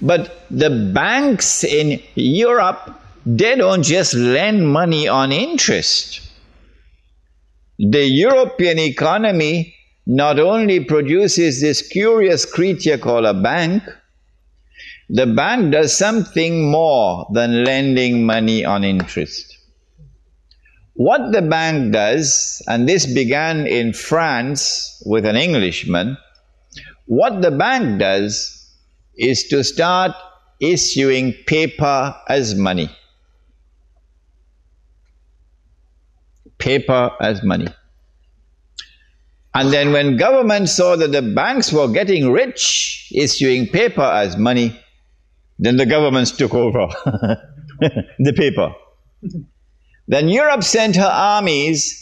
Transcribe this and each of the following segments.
But the banks in Europe, they don't just lend money on interest. The European economy not only produces this curious creature called a bank, the bank does something more than lending money on interest. What the bank does, and this began in France with an Englishman, what the bank does is to start issuing paper as money. Paper as money. And then when government saw that the banks were getting rich issuing paper as money, then the governments took over the paper. Then Europe sent her armies,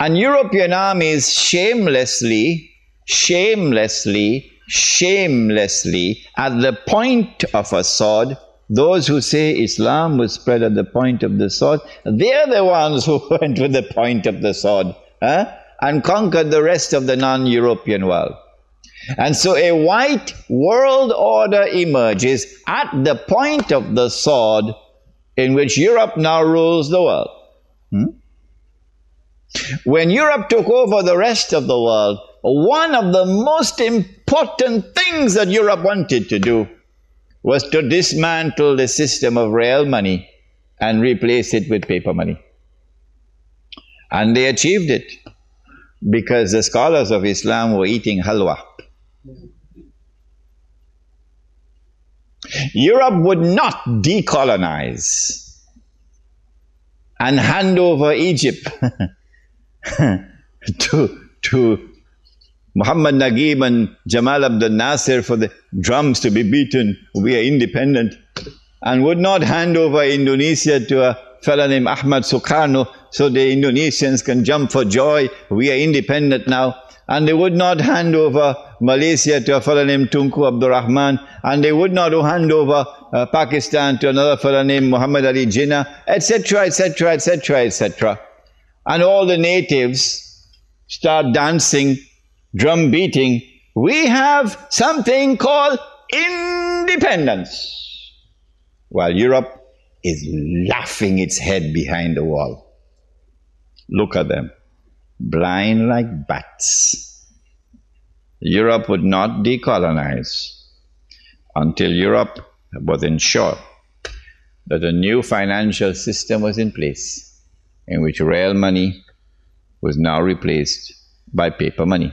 and European armies shamelessly, shamelessly shamelessly at the point of a sword. Those who say Islam was spread at the point of the sword, they're the ones who went with the point of the sword huh? and conquered the rest of the non European world. And so a white world order emerges at the point of the sword in which Europe now rules the world. Hmm? When Europe took over the rest of the world, one of the most important things that Europe wanted to do was to dismantle the system of real money and replace it with paper money. And they achieved it because the scholars of Islam were eating halwa. Europe would not decolonize and hand over Egypt to, to, Muhammad Nagib and Jamal Abdel Nasser for the drums to be beaten. We are independent. And would not hand over Indonesia to a fellow named Ahmad Sukarno so the Indonesians can jump for joy. We are independent now. And they would not hand over Malaysia to a fellow named Tunku Abdul Rahman. And they would not hand over uh, Pakistan to another fellow named Muhammad Ali Jinnah, etc., etc., etc., etc. And all the natives start dancing drum beating, we have something called independence. While Europe is laughing its head behind the wall. Look at them, blind like bats. Europe would not decolonize until Europe was ensured that a new financial system was in place in which real money was now replaced by paper money.